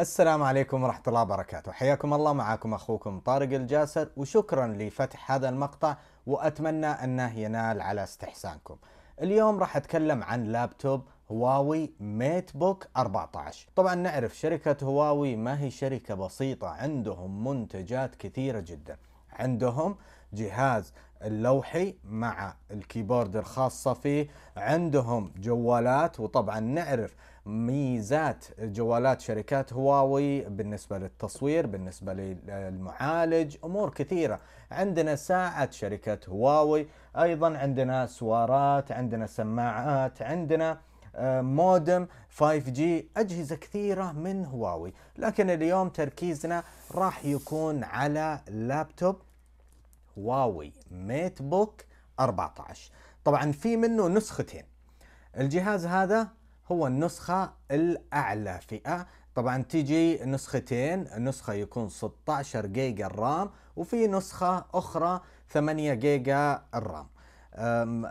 السلام عليكم ورحمة الله وبركاته حياكم الله معكم أخوكم طارق الجاسر وشكرا لفتح هذا المقطع وأتمنى أنه ينال على استحسانكم اليوم راح أتكلم عن لابتوب هواوي ميت بوك 14 طبعا نعرف شركة هواوي ما هي شركة بسيطة عندهم منتجات كثيرة جدا عندهم جهاز اللوحي مع الكيبورد الخاصة فيه عندهم جوالات وطبعا نعرف ميزات جوالات شركات هواوي بالنسبة للتصوير بالنسبة للمعالج أمور كثيرة عندنا ساعة شركة هواوي أيضا عندنا سوارات عندنا سماعات عندنا آه، مودم 5G أجهزة كثيرة من هواوي لكن اليوم تركيزنا راح يكون على لابتوب هواوي ميت بوك 14 طبعا في منه نسختين الجهاز هذا هو النسخة الأعلى فئة طبعا تيجي نسختين نسخة يكون 16 جيجا الرام وفي نسخة أخرى 8 جيجا الرام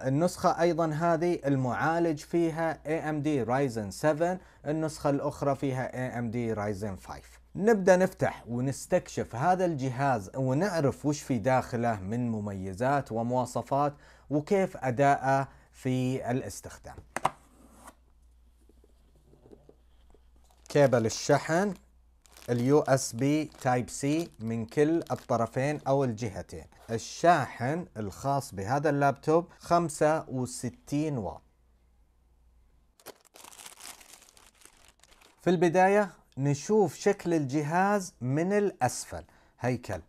النسخة أيضا هذه المعالج فيها AMD Ryzen 7 النسخة الأخرى فيها AMD Ryzen 5 نبدأ نفتح ونستكشف هذا الجهاز ونعرف وش في داخله من مميزات ومواصفات وكيف أداءه في الاستخدام كيبل الشحن اليو اس بي تايب سي من كل الطرفين او الجهتين الشاحن الخاص بهذا اللابتوب 65 واط في البداية نشوف شكل الجهاز من الأسفل هيكل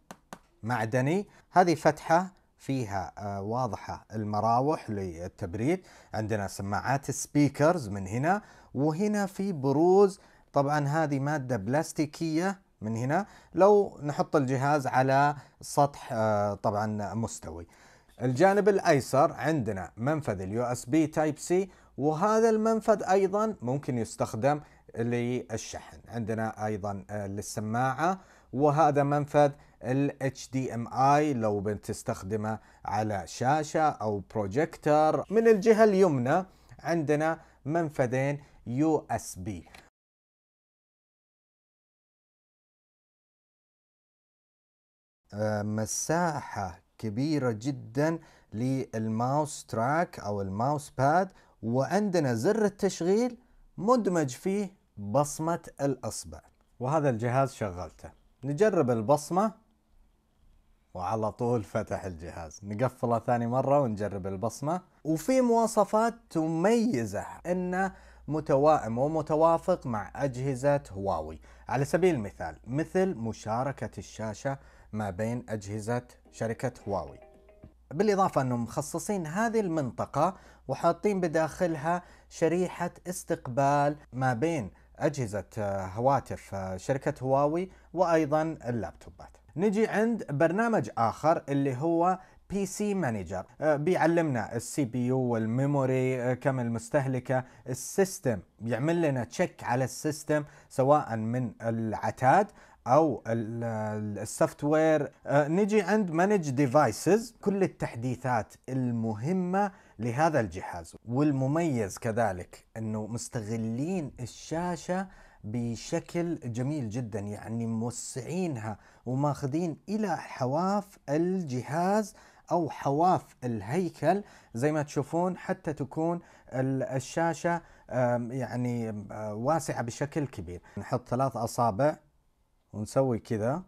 معدني هذه فتحة فيها آه، واضحة المراوح للتبريد عندنا سماعات سبيكرز من هنا وهنا في بروز طبعا هذه مادة بلاستيكية من هنا لو نحط الجهاز على سطح آه، طبعا مستوي الجانب الايسر عندنا منفذ اليو اس بي تايب سي وهذا المنفذ ايضا ممكن يستخدم للشحن عندنا ايضا آه، للسماعه وهذا منفذ ال HDMI لو بتستخدمه على شاشة أو بروجيكتر من الجهة اليمنى عندنا منفذين USB آه، مساحة كبيرة جدا للماوس تراك أو الماوس باد وعندنا زر التشغيل مدمج فيه بصمة الأصبع وهذا الجهاز شغلته نجرب البصمة وعلى طول فتح الجهاز نقفله ثاني مرة ونجرب البصمة وفي مواصفات تميزه انه متوائم ومتوافق مع أجهزة هواوي على سبيل المثال مثل مشاركة الشاشة ما بين أجهزة شركة هواوي بالإضافة أنهم مخصصين هذه المنطقة وحاطين بداخلها شريحة استقبال ما بين أجهزة آه، هواتف آه، شركة هواوي وأيضا اللابتوبات نجي عند برنامج آخر اللي هو بي سي مانجر آه، بيعلمنا السي بي يو والميموري كم المستهلكه السيستم بيعمل لنا تشيك على السيستم سواء من العتاد او السوفت وير آه، نجي عند مانج ديفايسز كل التحديثات المهمه لهذا الجهاز والمميز كذلك انه مستغلين الشاشه بشكل جميل جدا يعني موسعينها وماخذين الى حواف الجهاز او حواف الهيكل زي ما تشوفون حتى تكون الشاشه يعني آه، واسعه بشكل كبير نحط ثلاث اصابع ونسوي كذا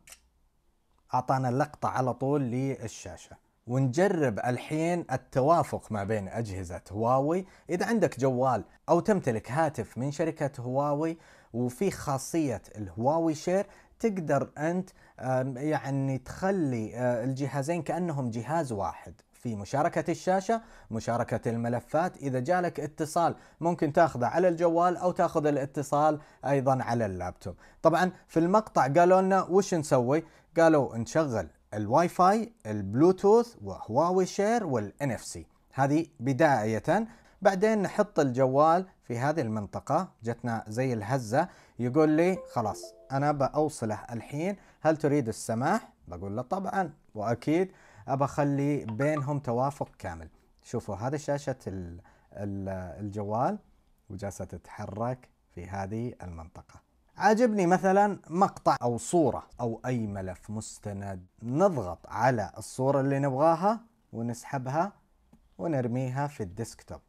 اعطانا لقطه على طول للشاشه ونجرب الحين التوافق ما بين أجهزة هواوي إذا عندك جوال أو تمتلك هاتف من شركة هواوي وفي خاصية الهواوي شير تقدر أنت يعني تخلي آه، الجهازين كأنهم جهاز واحد في مشاركة الشاشة مشاركة الملفات إذا جالك اتصال ممكن تاخذه على الجوال أو تاخذ الاتصال أيضا على اللابتوب طبعا في المقطع قالوا لنا وش نسوي قالوا نشغل الواي فاي البلوتوث وهواوي شير والان اف سي هذه بدايه بعدين نحط الجوال في هذه المنطقة جتنا زي الهزة يقول لي خلاص أنا بأوصله الحين هل تريد السماح؟ بقول له طبعا وأكيد ابى اخلي بينهم توافق كامل شوفوا هذا شاشه الجوال وجالسه تتحرك في هذه المنطقه عاجبني مثلا مقطع او صوره او اي ملف مستند نضغط على الصوره اللي نبغاها ونسحبها ونرميها في الديسكتوب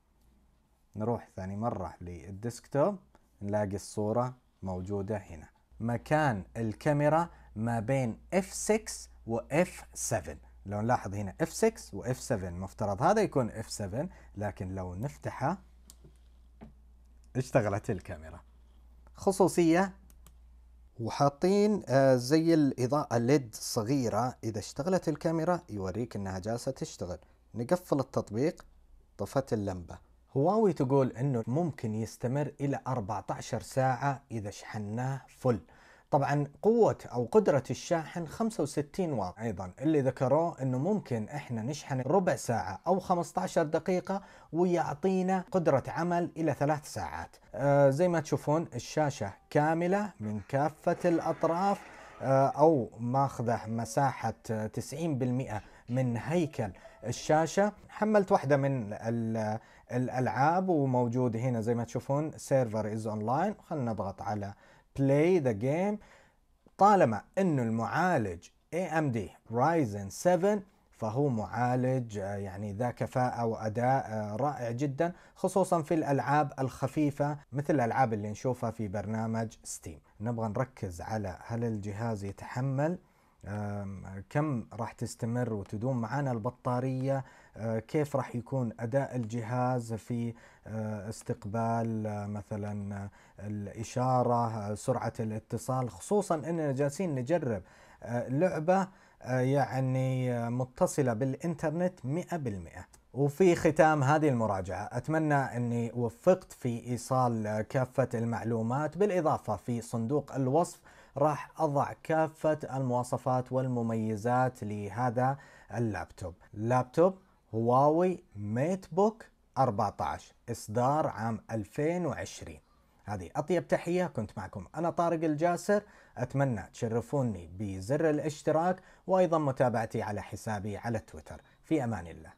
نروح ثاني مرة للديسكتوب نلاقي الصورة موجودة هنا مكان الكاميرا ما بين F6 و F7 لو نلاحظ هنا F6 و f 7 مفترض هذا يكون F7 لكن لو نفتحه اشتغلت الكاميرا خصوصية وحاطين آه، زي الإضاءة ليد صغيرة إذا اشتغلت الكاميرا يوريك إنها جالسة تشتغل نقفل التطبيق طفت اللمبة هواوي تقول إنه ممكن يستمر إلى 14 ساعة إذا شحناه فل طبعا قوة او قدرة الشاحن 65 واط ايضا اللي ذكروه انه ممكن احنا نشحن ربع ساعة او 15 دقيقة ويعطينا قدرة عمل الى ثلاث ساعات آه زي ما تشوفون الشاشة كاملة من كافة الاطراف آه او ماخذه مساحة 90% من هيكل الشاشة حملت واحدة من الالعاب وموجود هنا زي ما تشوفون سيرفر از اونلاين خلينا نضغط على play the game طالما انه المعالج AMD Ryzen 7 فهو معالج آه، يعني ذا كفاءة وأداء آه، رائع جدا خصوصا في الألعاب الخفيفة مثل الألعاب اللي نشوفها في برنامج ستيم نبغى نركز على هل الجهاز يتحمل كم راح تستمر وتدوم معنا البطارية آه، كيف راح يكون اداء الجهاز في آه، استقبال آه، مثلا الاشاره سرعه الاتصال خصوصا اننا جالسين نجرب لعبه يعني متصله بالانترنت 100% وفي ختام هذه المراجعة أتمنى أني وفقت في إيصال كافة المعلومات بالإضافة في صندوق الوصف راح أضع كافة المواصفات والمميزات لهذا اللابتوب لابتوب هواوي ميت بوك 14 إصدار عام 2020 هذه أطيب تحية كنت معكم أنا طارق الجاسر أتمنى تشرفوني بزر الاشتراك وأيضا متابعتي على حسابي على تويتر في أمان الله